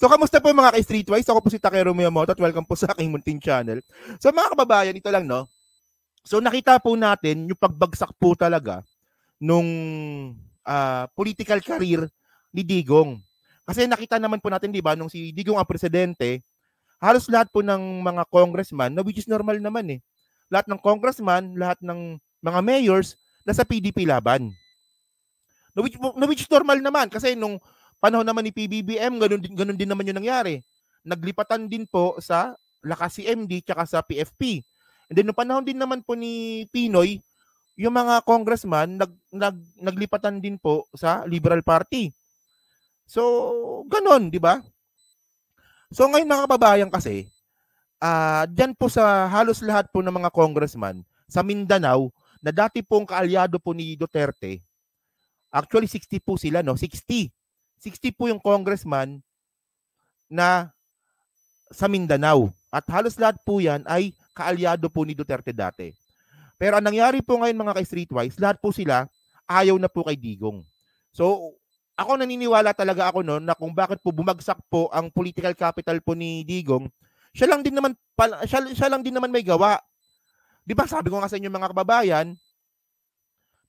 So, kamusta po mga ka-streetwise? Ako po si Takeru Miyamoto at welcome po sa aking munting channel. So, mga kababayan, ito lang, no? So, nakita po natin yung pagbagsak po talaga nung uh, political career ni Digong. Kasi nakita naman po natin, di ba, nung si Digong ang presidente, halos lahat po ng mga congressman, na which is normal naman eh. Lahat ng congressman, lahat ng mga mayors, nasa PDP laban. Na which, na which normal naman kasi nung Panahon naman ni PBBM, ganun din, ganun din naman yung nangyari. Naglipatan din po sa Lakas CMD tsaka sa PFP. And then, nung panahon din naman po ni Pinoy, yung mga congressman nag, nag, naglipatan din po sa Liberal Party. So, ganun, di ba? So, ngayon mga kababayan kasi, uh, dyan po sa halos lahat po ng mga congressman sa Mindanao, na dati pong kaalyado po ni Duterte, actually 60 po sila, no? 60 60 po yung congressman na sa Mindanao. At halos lahat po yan ay kaalyado po ni Duterte dati. Pero ang nangyari po ngayon mga ka-streetwise, lahat po sila ayaw na po kay Digong. So, ako naniniwala talaga ako noon na kung bakit po bumagsak po ang political capital po ni Digong, siya lang din naman siya, siya lang din naman may gawa. 'Di ba sabi ko nga sa inyo mga kababayan,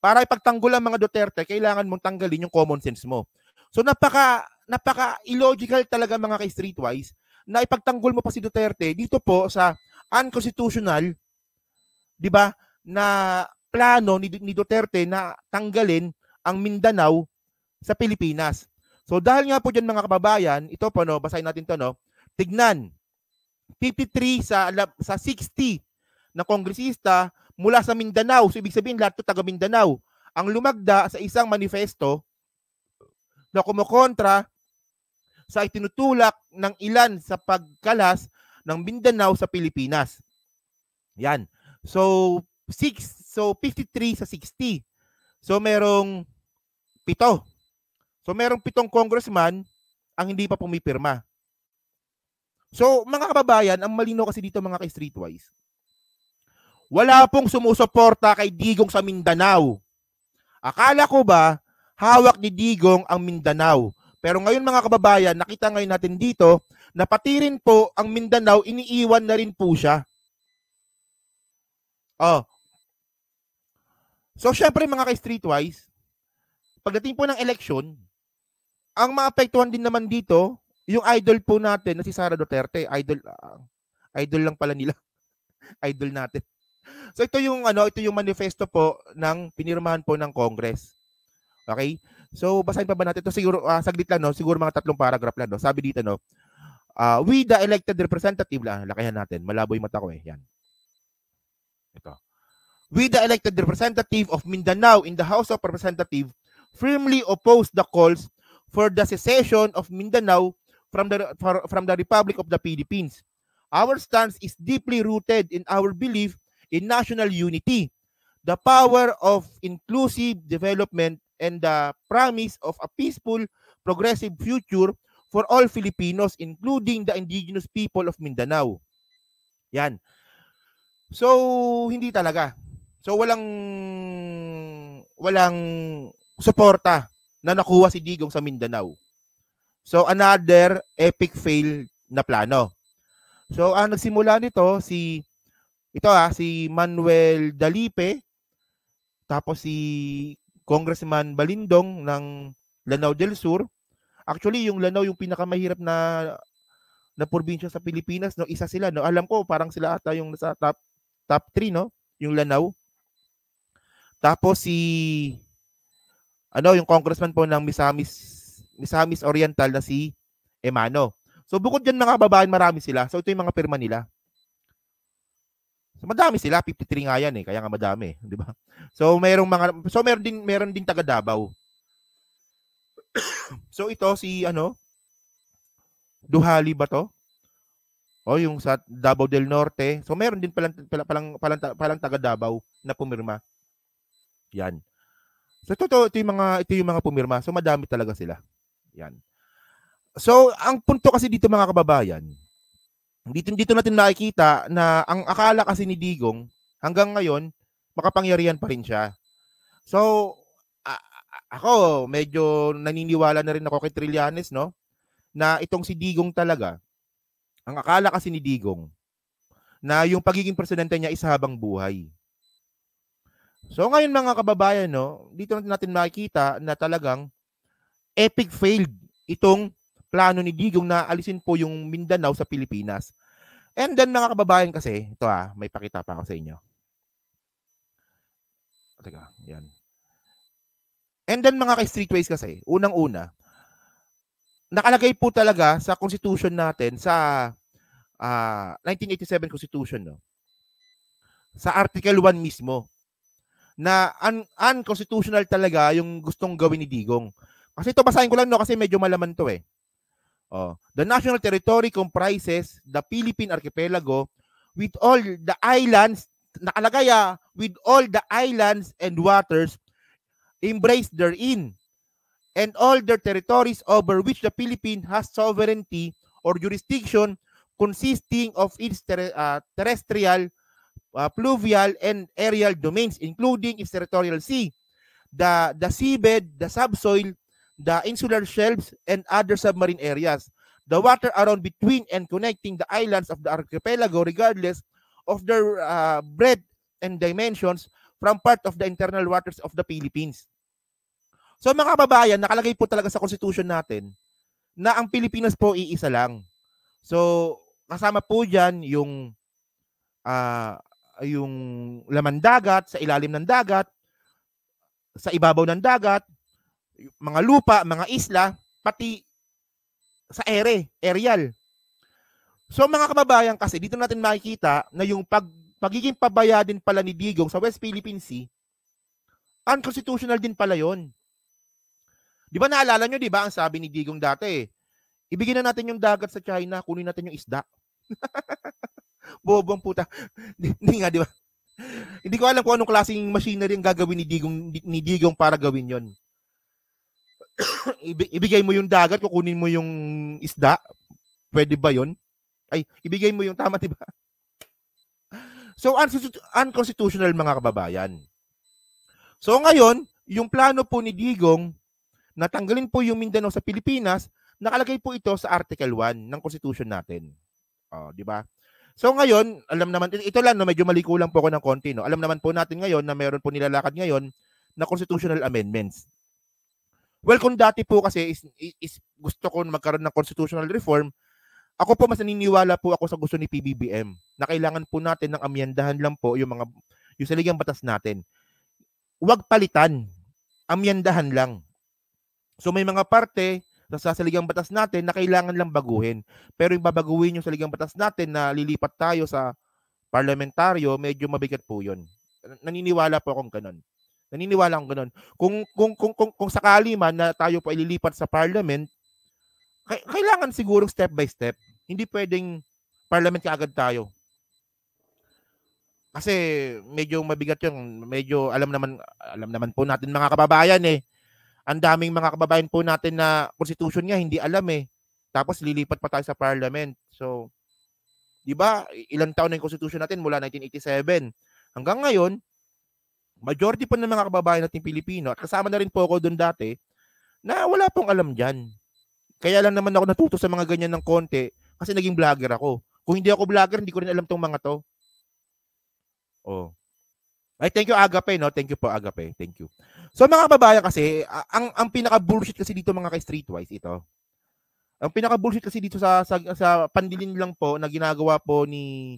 para ipagtanggol ang mga Duterte, kailangan mong tanggalin yung common sense mo. So napaka napaka illogical talaga mga kay Streetwise na ipagtanggol mo pa si Duterte dito po sa unconstitutional 'di ba na plano ni, ni Duterte na tanggalin ang Mindanao sa Pilipinas. So dahil nga po diyan mga kababayan, ito po no, basahin natin 'to no. Tignan 53 sa sa 60 na kongresista mula sa Mindanao. So ibig sabihin lahat 'to taga Mindanao ang lumagda sa isang manifesto na kumokontra sa itinutulak ng ilan sa pagkalas ng Mindanao sa Pilipinas. Yan. So, 6, so 53 sa 60. So, merong pito. So, merong pitong congressman ang hindi pa pumipirma. So, mga kababayan, ang malino kasi dito mga ka-streetwise, wala pong sumusuporta kay Digong sa Mindanao. Akala ko ba hawak ni Digong ang Mindanao. Pero ngayon mga kababayan, nakita ngayon natin dito na pati rin po ang Mindanao, iniiwan na rin po siya. Oh. So syempre mga ka-streetwise, pagdating po ng eleksyon, ang maapektuhan din naman dito, yung idol po natin na si Sara Duterte, idol uh, idol lang pala nila. idol natin. So ito yung ano, ito yung manifesto po ng pinirmahan po ng Congress. Okay? So, basahin pa ba natin? Ito siguro, uh, saglit lang, no? Siguro mga tatlong paragraph lang, no? Sabi dito, no? Uh, we, the elected representative, la, ah, lakihan natin. Malabo yung mata ko, eh. Yan. Ito. We, the elected representative of Mindanao in the House of Representatives, firmly oppose the calls for the secession of Mindanao from the, for, from the Republic of the Philippines. Our stance is deeply rooted in our belief in national unity, the power of inclusive development, and the promise of a peaceful, progressive future for all Filipinos, including the indigenous people of Mindanao. Yan. So, hindi talaga. So, walang walang suporta na nakuha si Digong sa Mindanao. So, another epic fail na plano. So, ang ah, nagsimula nito si ito ah si Manuel Dalipe tapos si Congressman Balindong ng Lanao del Sur. Actually, yung Lanao yung pinakamahirap na na probinsya sa Pilipinas, no? Isa sila, no? Alam ko parang sila ata yung nasa top top 3, no? Yung Lanao. Tapos si ano, yung congressman po ng Misamis Misamis Oriental na si Emano. So bukod diyan mga babae, marami sila. So ito yung mga pirma nila. So madami sila, 53 nga yan eh, kaya nga madami, di ba? So merong mga so meron din meron din taga Davao. so ito si ano Duhali ba to? O oh, yung sa Davao del Norte. So meron din palang palang palang, palang, palang taga Davao na pumirma. Yan. So totoo ito yung mga ito yung mga pumirma. So madami talaga sila. Yan. So ang punto kasi dito mga kababayan, dito dito natin nakikita na ang akala kasi ni Digong hanggang ngayon makapangyarihan pa rin siya. So a- ako medyo naniniwala na rin ako kay Trillanes no na itong si Digong talaga ang akala kasi ni Digong na yung pagiging presidente niya is habang buhay. So ngayon mga kababayan no, dito natin makikita na talagang epic failed itong plano ni Digong na alisin po yung Mindanao sa Pilipinas. And then mga kababayan kasi, ito ah, may pakita pa ako sa inyo. Teka, yan. And then mga ka-streetways kasi, unang-una, nakalagay po talaga sa constitution natin, sa uh, ah, 1987 constitution, no? sa Article 1 mismo, na un- unconstitutional talaga yung gustong gawin ni Digong. Kasi ito basahin ko lang no kasi medyo malaman to eh. Oh, the national territory comprises the Philippine archipelago with all the islands nakalagay ah, with all the islands and waters embraced therein and all their territories over which the Philippine has sovereignty or jurisdiction consisting of its ter- uh, terrestrial, uh, pluvial and aerial domains including its territorial sea, the the seabed, the subsoil the insular shelves, and other submarine areas. The water around between and connecting the islands of the archipelago, regardless of their uh, breadth and dimensions, from part of the internal waters of the Philippines. So mga kababayan, nakalagay po talaga sa constitution natin na ang Pilipinas po iisa lang. So kasama po diyan yung uh, yung laman dagat, sa ilalim ng dagat, sa ibabaw ng dagat, mga lupa, mga isla, pati sa ere, aerial. So mga kababayan kasi, dito natin makikita na yung pag, pagiging pabaya din pala ni Digong sa West Philippine Sea, unconstitutional din pala yon. Di ba naalala nyo, di ba, ang sabi ni Digong dati, ibigin na natin yung dagat sa China, kunin natin yung isda. Bobong puta. Hindi nga, di ba? Hindi ko alam kung anong klaseng machinery ang gagawin ni Digong, ni Digong para gawin yon. ibigay mo yung dagat, kukunin mo yung isda. Pwede ba yon? Ay, ibigay mo yung tama, di ba? So, unconstitutional mga kababayan. So, ngayon, yung plano po ni Digong na tanggalin po yung Mindanao sa Pilipinas, nakalagay po ito sa Article 1 ng Constitution natin. Oh, di ba? So ngayon, alam naman, ito lang, no, medyo maliko lang po ako ng konti. No? Alam naman po natin ngayon na meron po nilalakad ngayon na constitutional amendments. Well, kung dati po kasi is, is, is gusto ko magkaroon ng constitutional reform, ako po mas naniniwala po ako sa gusto ni PBBM na kailangan po natin ng amyandahan lang po yung mga yung saligang batas natin. Huwag palitan. Amyandahan lang. So may mga parte sa saligang batas natin na kailangan lang baguhin. Pero yung babaguhin yung saligang batas natin na lilipat tayo sa parlamentaryo, medyo mabigat po yun. Naniniwala po akong ganun. Naniniwala akong ganun. Kung, kung, kung, kung, kung sakali man na tayo pa ililipat sa parliament, kailangan siguro step by step. Hindi pwedeng parliament kaagad tayo. Kasi medyo mabigat yung medyo alam naman alam naman po natin mga kababayan eh. Ang daming mga kababayan po natin na constitution nga hindi alam eh. Tapos lilipat pa tayo sa parliament. So, 'di ba? Ilang taon na yung constitution natin mula 1987 hanggang ngayon, majority po ng mga kababayan natin Pilipino at kasama na rin po ako doon dati na wala pong alam dyan. Kaya lang naman ako natuto sa mga ganyan ng konti kasi naging vlogger ako. Kung hindi ako vlogger, hindi ko rin alam tong mga to. Oh. Ay, thank you Agape, no? Thank you po Agape. Thank you. So mga kababayan kasi, ang ang pinaka-bullshit kasi dito mga ka-streetwise ito. Ang pinaka-bullshit kasi dito sa sa, sa pandilin lang po na ginagawa po ni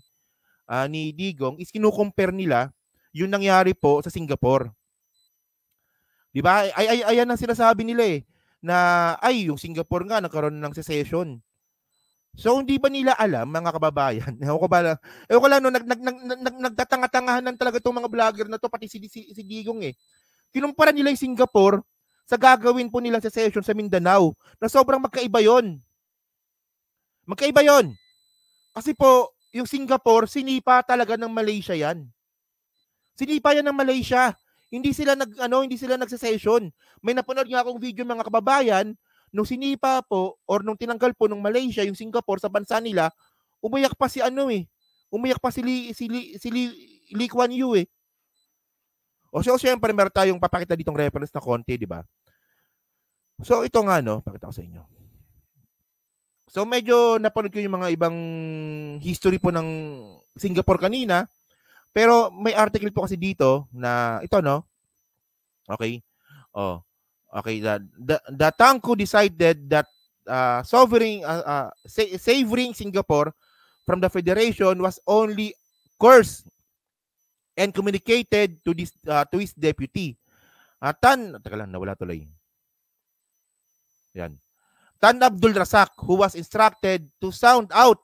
uh, ni Digong is kinukumpare nila yun nangyari po sa Singapore. 'Di ba? Ay, ay ayan ang sinasabi nila eh na ay yung Singapore nga nagkaroon ng secession. So hindi ba nila alam mga kababayan? Ewan ko ba lang. Ewan ko lang no, nag, nag, nag, nag, nagtatanga-tangahan ng talaga itong mga vlogger na to pati si, si, si Digong eh. Kinumpara nila yung Singapore sa gagawin po nilang secession sa Mindanao na sobrang magkaiba yon. Magkaiba yon. Kasi po, yung Singapore, sinipa talaga ng Malaysia yan. Sinipa yan ng Malaysia. Hindi sila nag ano, hindi sila nagsesession. May napanood nga akong video mga kababayan nung sinipa po or nung tinanggal po ng Malaysia yung Singapore sa bansa nila, umiyak pa si ano eh. Umiyak pa si Li, si Li, si Li, Lee Kuan Yew eh. O so, siyempre meron tayong papakita ditong reference na konti, di ba? So ito nga no, pakita ko sa inyo. So medyo napanood ko yung mga ibang history po ng Singapore kanina pero may article po kasi dito na ito no. Okay. Oh. Okay, the, the, the Tangku decided that uh, sovereign uh, uh, sa- savoring Singapore from the federation was only course and communicated to this uh, to his deputy. Uh, Tan, teka lang, nawala tuloy. Yan. Tan Abdul Razak who was instructed to sound out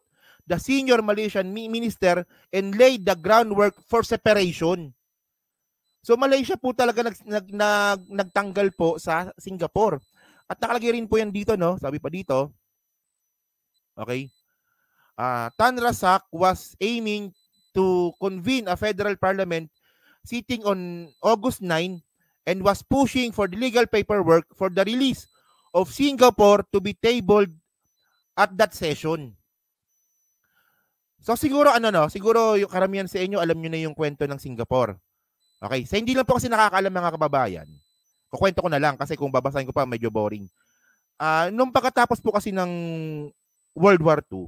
the senior Malaysian minister and laid the groundwork for separation. So Malaysia po talaga nag, nag, nag, nagtanggal po sa Singapore. At nakalagay rin po yan dito, no? Sabi pa dito. Okay. Uh, Tan Razak was aiming to convene a federal parliament sitting on August 9 and was pushing for the legal paperwork for the release of Singapore to be tabled at that session. So siguro ano no, siguro yung karamihan sa inyo alam niyo na yung kwento ng Singapore. Okay, sa so, hindi lang po kasi nakakaalam mga kababayan. Kukwento ko na lang kasi kung babasahin ko pa medyo boring. Ah, uh, nung pagkatapos po kasi ng World War II.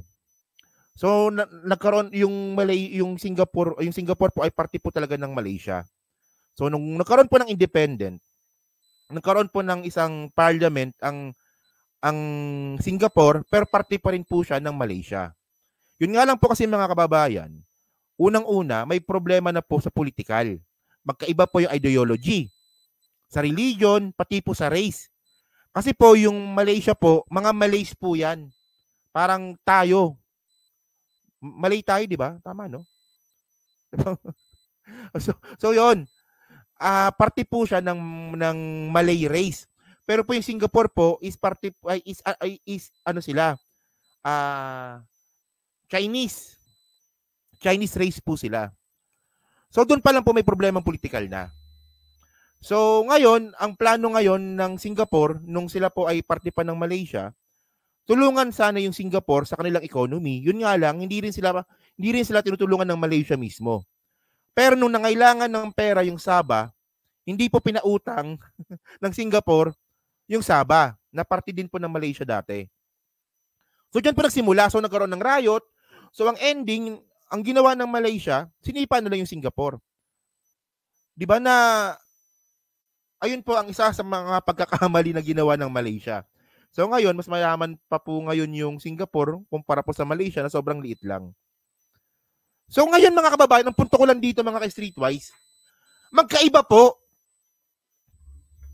So na- nagkaroon yung Malay yung Singapore, yung Singapore po ay parte po talaga ng Malaysia. So nung nagkaroon po ng independent, nagkaroon po ng isang parliament ang ang Singapore pero parte pa rin po siya ng Malaysia. Yun nga lang po kasi mga kababayan, unang-una may problema na po sa political. Magkaiba po yung ideology. Sa religion, pati po sa race. Kasi po yung Malaysia po, mga Malays po yan. Parang tayo. Malay tayo, di ba? Tama, no? so, so yun. uh, parte po siya ng ng Malay race. Pero po yung Singapore po is parte ay is, uh, is ano sila? Ah uh, Chinese. Chinese race po sila. So doon pa lang po may problema political na. So ngayon, ang plano ngayon ng Singapore, nung sila po ay parte pa ng Malaysia, tulungan sana yung Singapore sa kanilang economy. Yun nga lang, hindi rin sila, hindi rin sila tinutulungan ng Malaysia mismo. Pero nung nangailangan ng pera yung Sabah, hindi po pinautang ng Singapore yung Sabah na parte din po ng Malaysia dati. So diyan po nagsimula. So nagkaroon ng riot, So ang ending, ang ginawa ng Malaysia, sinipa nila yung Singapore. 'Di ba na ayun po ang isa sa mga pagkakamali na ginawa ng Malaysia. So ngayon, mas mayaman pa po ngayon yung Singapore kumpara po sa Malaysia na sobrang liit lang. So ngayon mga kababayan, ang punto ko lang dito mga ka-streetwise, magkaiba po.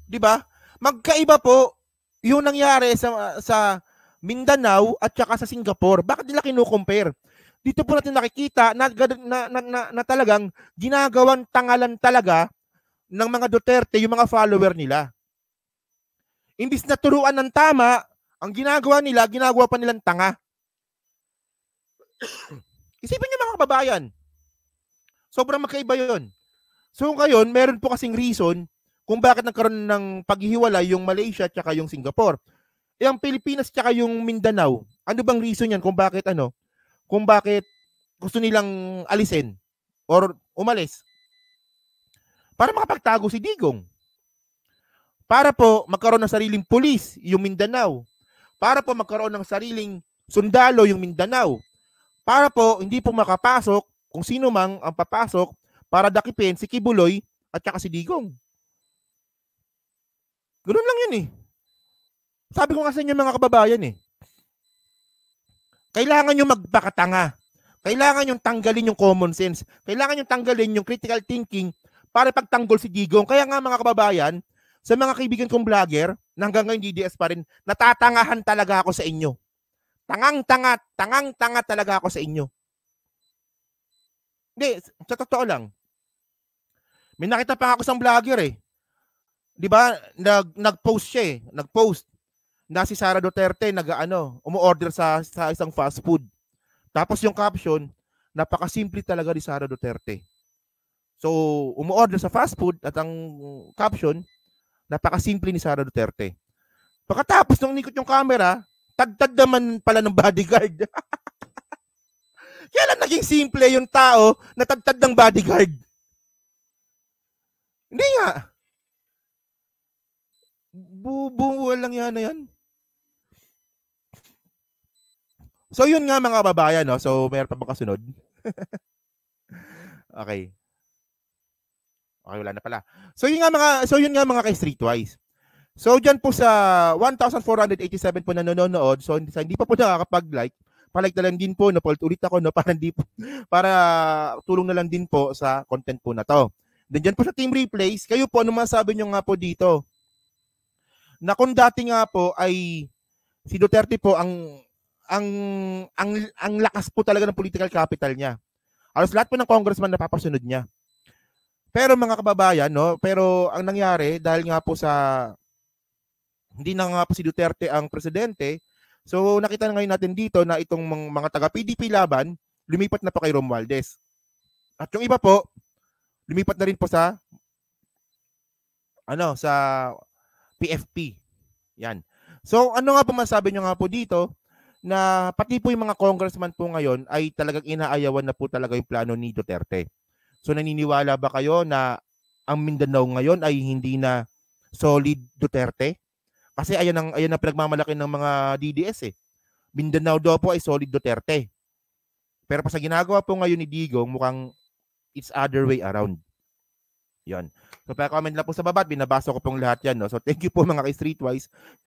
'Di ba? Magkaiba po yung nangyari sa sa Mindanao at saka sa Singapore. Bakit nila kinukompare? Dito po natin nakikita na, na, na, na, na talagang ginagawang tangalan talaga ng mga Duterte yung mga follower nila. Imbis na turuan ng tama, ang ginagawa nila, ginagawa pa nilang tanga. Isipin niyo mga kababayan. Sobrang magkaiba yun. So ngayon, meron po kasing reason kung bakit nagkaroon ng paghihiwalay yung Malaysia at saka yung Singapore yung eh, Pilipinas tsaka yung Mindanao, ano bang reason yan kung bakit ano? Kung bakit gusto nilang alisin or umalis? Para makapagtago si Digong. Para po magkaroon ng sariling pulis yung Mindanao. Para po magkaroon ng sariling sundalo yung Mindanao. Para po hindi po makapasok kung sino mang ang papasok para dakipin si Kibuloy at saka si Digong. Ganun lang yun eh. Sabi ko nga sa inyo mga kababayan eh. Kailangan nyo magbakatanga. Kailangan yung tanggalin yung common sense. Kailangan yung tanggalin yung critical thinking para pagtanggol si Gigong. Kaya nga mga kababayan, sa mga kaibigan kong vlogger, na hanggang ngayon DDS pa rin, natatangahan talaga ako sa inyo. Tangang-tanga, tangang-tanga talaga ako sa inyo. Hindi, sa totoo lang. May nakita pa ako sa vlogger eh. 'Di ba? Nag nag-post siya eh. Nag-post na si Sara Duterte nag-ano, umu-order sa, sa isang fast food. Tapos yung caption, napakasimple talaga ni Sara Duterte. So, umu-order sa fast food at ang caption, napakasimple ni Sara Duterte. Pagkatapos nung nikot yung camera, tagtag naman pala ng bodyguard. Kailan naging simple yung tao na tagtag ng bodyguard? Hindi nga. Bubuo lang yan na yan. So yun nga mga kababayan, no? So meron pa ba kasunod? okay. Okay, wala na pala. So yun nga mga so yun nga mga kay Streetwise. So diyan po sa 1487 po nanonood, so hindi, hindi pa po nakakapag-like, palike na lang din po, no, paulit ulit ako, no, para hindi para tulong na lang din po sa content po na to. Then dyan po sa team replays, kayo po, ano masabi nyo nga po dito? Na kung dati nga po ay si Duterte po ang ang ang ang lakas po talaga ng political capital niya. Alos lahat po ng congressman napapasunod niya. Pero mga kababayan, no, pero ang nangyari dahil nga po sa hindi na nga po si Duterte ang presidente, so nakita na ngayon natin dito na itong mga, mga taga PDP laban lumipat na pa kay Romualdez. At yung iba po lumipat na rin po sa ano sa PFP. Yan. So ano nga po masabi niyo nga po dito? na pati po yung mga congressman po ngayon ay talagang inaayawan na po talaga yung plano ni Duterte. So naniniwala ba kayo na ang Mindanao ngayon ay hindi na solid Duterte? Kasi ayan ang ayan ang pinagmamalaki ng mga DDS eh. Mindanao daw po ay solid Duterte. Pero pa sa ginagawa po ngayon ni Digong, mukhang it's other way around. Yon. So pa-comment lang po sa baba, binabasa ko pong lahat yan. No? So thank you po mga ka-streetwise.